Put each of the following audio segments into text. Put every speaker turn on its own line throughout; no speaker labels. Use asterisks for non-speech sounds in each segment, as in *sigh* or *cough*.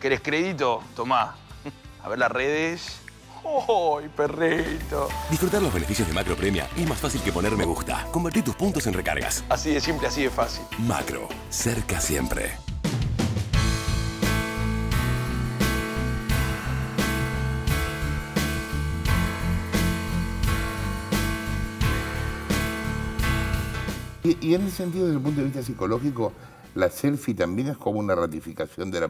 ¿Querés crédito? Tomá. A ver las redes. ¡Ay, perrito! Disfrutar los beneficios de Macro Premia es más fácil que poner me gusta. Convertir tus puntos en recargas. Así de simple, así de fácil. Macro, cerca siempre. Y, y en ese sentido, desde el punto de vista psicológico, la selfie también es como una ratificación de la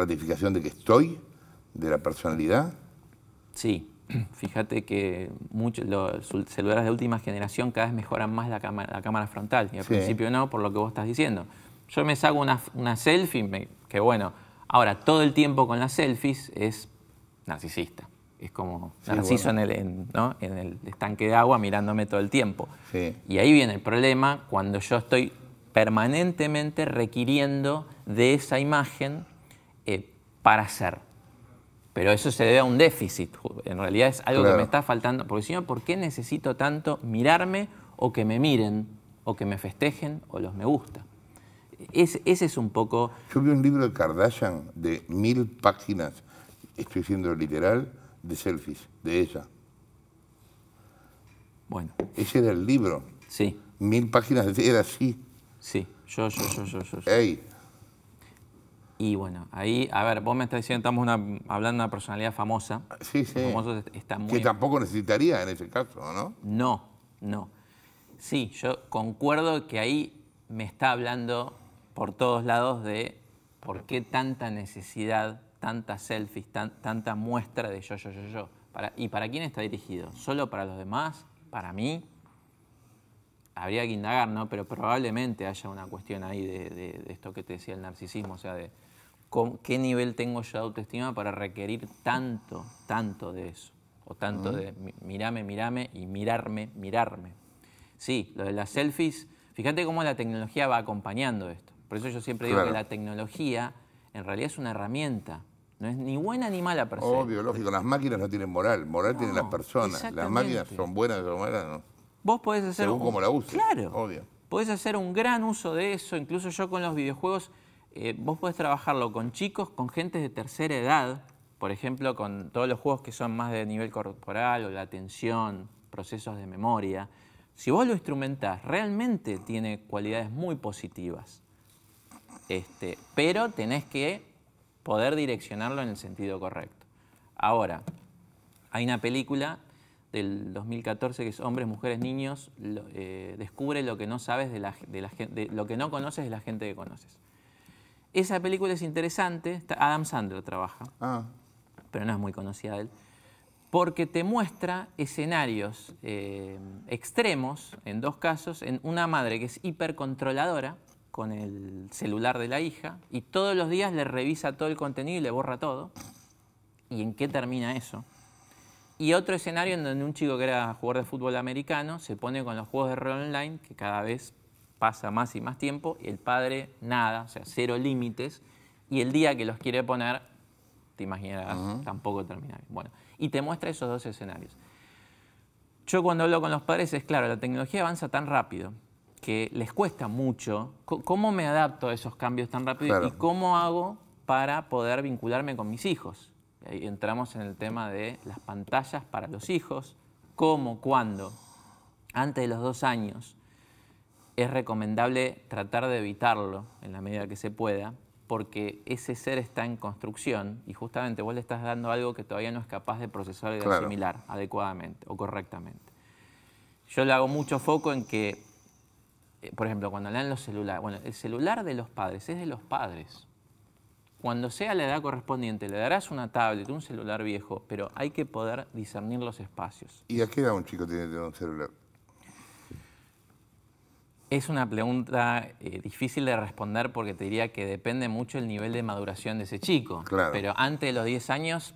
ratificación de que estoy, de la personalidad. Sí, *clears throat* fíjate que muchos los celulares de última generación cada vez mejoran más la cámara, la cámara frontal, y al principio no, por lo que vos estás diciendo. Yo me saco una, selfie, que bueno, ahora todo el tiempo con las selfies es narcisista. Es como narciso en, el, el, estanque de agua mirándome todo el tiempo. Y ahí viene el problema cuando yo estoy permanentemente requiriendo de esa imagen eh, para hacer. Pero eso se debe a un déficit. En realidad es algo que me está faltando. Porque si no, ¿por qué necesito tanto mirarme o que me miren o que me festejen o los me gusta? Es, ese es un poco... Yo vi un libro de Kardashian de mil páginas, estoy siendo literal, de selfies, de ella. Bueno. Ese era el libro. Sí. Mil páginas, era así. Sí, yo, yo, yo, yo, yo. yo. Y bueno, ahí, a ver, vos me estás diciendo, estamos hablando de una personalidad famosa. Sí, sí. está muy... Que tampoco necesitaría en ese caso, ¿no? No, no. Sí, yo concuerdo que ahí me está hablando por todos lados de por qué tanta necesidad, tanta selfies, tanta muestra de yo, yo, yo, yo. Para, ¿Y para quién está dirigido? ¿Solo para los demás? ¿Para mí? Habría que indagar, ¿no? Pero probablemente haya una cuestión ahí de esto que te decía el narcisismo, o sea, de qué nivel tengo yo de autoestima para requerir tanto, tanto de eso. O tanto de mirame, mírame y mirarme, mirarme. Sí, lo de las selfies, fíjate cómo la tecnología va acompañando esto. Por eso yo siempre digo que la tecnología en realidad es una herramienta. No es ni buena ni mala persona. Obvio, lógico. Las máquinas no tienen moral. Moral tienen las personas. Las máquinas son buenas o malas, no. Vos podés hacer. Según cómo la uses. Claro. Obvio. Podés hacer un gran uso de eso. Incluso yo con los videojuegos eh, vos podés trabajarlo con chicos, con gente de tercera edad, por ejemplo, con todos los juegos que son más de nivel corporal o la atención, procesos de memoria. Si vos lo instrumentás, realmente tiene cualidades muy positivas. Este, pero tenés que poder direccionarlo en el sentido correcto. Ahora, hay una película del 2014 que es Hombres, Mujeres, Niños, eh, descubre lo que no sabes de, la, de, la, lo que no conoces de la gente que conoces. Esa película es interesante, Adam Sandler trabaja, ah. pero no es muy conocida él, porque te muestra escenarios eh, extremos, en dos casos, en una madre que es hipercontroladora con el celular de la hija y todos los días le revisa todo el contenido y le borra todo. ¿Y en qué termina eso? Y otro escenario en donde un chico que era jugador de fútbol americano se pone con los juegos de rol online, que cada vez pasa más y más tiempo, y el padre nada, o sea, cero límites, y el día que los quiere poner, te imaginarás, tampoco termina bien. Bueno, y te muestra esos dos escenarios. Yo cuando hablo con los padres es claro, la tecnología avanza tan rápido que les cuesta mucho. ¿Cómo me adapto a esos cambios tan rápidos? y cómo hago para poder vincularme con mis hijos? Ahí entramos en el tema de las pantallas para los hijos, cómo, cuándo, antes de los dos años, es recomendable tratar de evitarlo en la medida que se pueda, porque ese ser está en construcción y justamente vos le estás dando algo que todavía no es capaz de procesar y de asimilar adecuadamente o correctamente. Yo le hago mucho foco en que, eh, por ejemplo, cuando le dan los celulares, bueno, el celular de los padres es de los padres. Cuando sea la edad correspondiente, le darás una tablet, un celular viejo, pero hay que poder discernir los espacios. ¿Y a qué edad un chico tiene que tener un celular? Es una pregunta eh, difícil de responder porque te diría que depende mucho el nivel de maduración de ese chico. Pero antes de los 10 años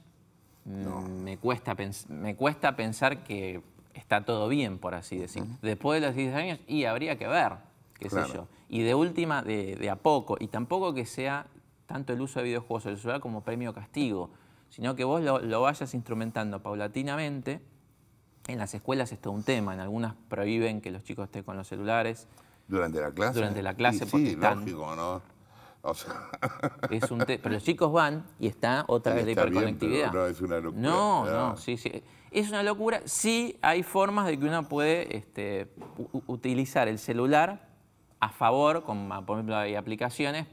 no. me, cuesta me cuesta pensar que está todo bien, por así decirlo. Después de los 10 años, y habría que ver, qué sé yo. Y de última, de, a poco, y tampoco que sea tanto el uso de videojuegos o como premio castigo, sino que vos lo vayas instrumentando paulatinamente en las escuelas es todo un tema, en algunas prohíben que los chicos estén con los celulares. Durante la clase. Durante la clase, porque sí, lógico, ¿no? O sea... *laughs* pero los chicos van y está otra vez la hiperconectividad. no, es una locura. No, no, sí, sí. Es una locura. Sí hay formas de que uno puede este, utilizar el celular a favor, por ejemplo hay aplicaciones,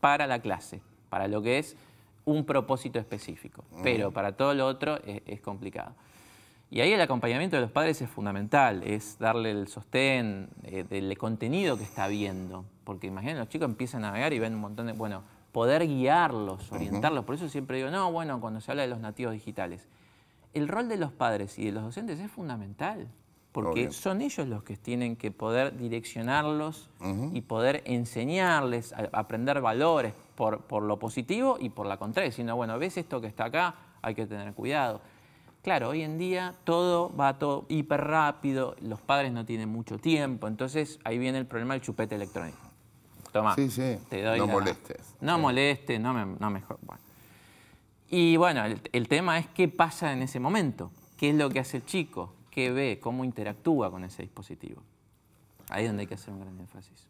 para la clase, para lo que es un propósito específico. Mm. Pero para todo lo otro es complicado. Y ahí el acompañamiento de los padres es fundamental, es darle el sostén eh, del contenido que está viendo. Porque imagínense, los chicos empiezan a navegar y ven un montón de. Bueno, poder guiarlos, orientarlos. Por eso siempre digo, no, bueno, cuando se habla de los nativos digitales. El rol de los padres y de los docentes es fundamental. Porque son ellos los que tienen que poder direccionarlos y poder enseñarles, aprender valores por, lo positivo y por la contraria. Sino, bueno, ves esto que está acá, hay que tener cuidado Claro, hoy en día todo va todo hiper rápido, los padres no tienen mucho tiempo, entonces ahí viene el problema del chupete electrónico. Tomá, te doy No molestes. No molestes, no me, Y bueno, el, el tema es qué pasa en ese momento, qué es lo que hace el chico, qué ve, cómo interactúa con ese dispositivo. Ahí es donde hay que hacer un gran énfasis.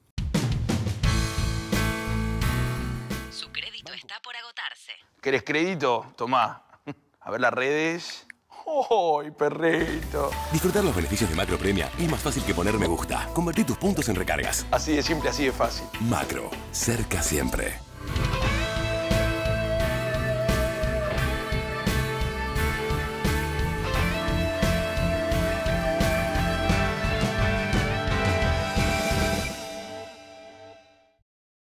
Su crédito está por agotarse. ¿Querés crédito? Tomá. *laughs* A ver las redes. ¡Ay, perrito! Disfrutar los beneficios de Macro Premia es más fácil que poner me gusta. Convertir tus puntos en recargas. Así de simple, así de fácil. Macro, cerca siempre.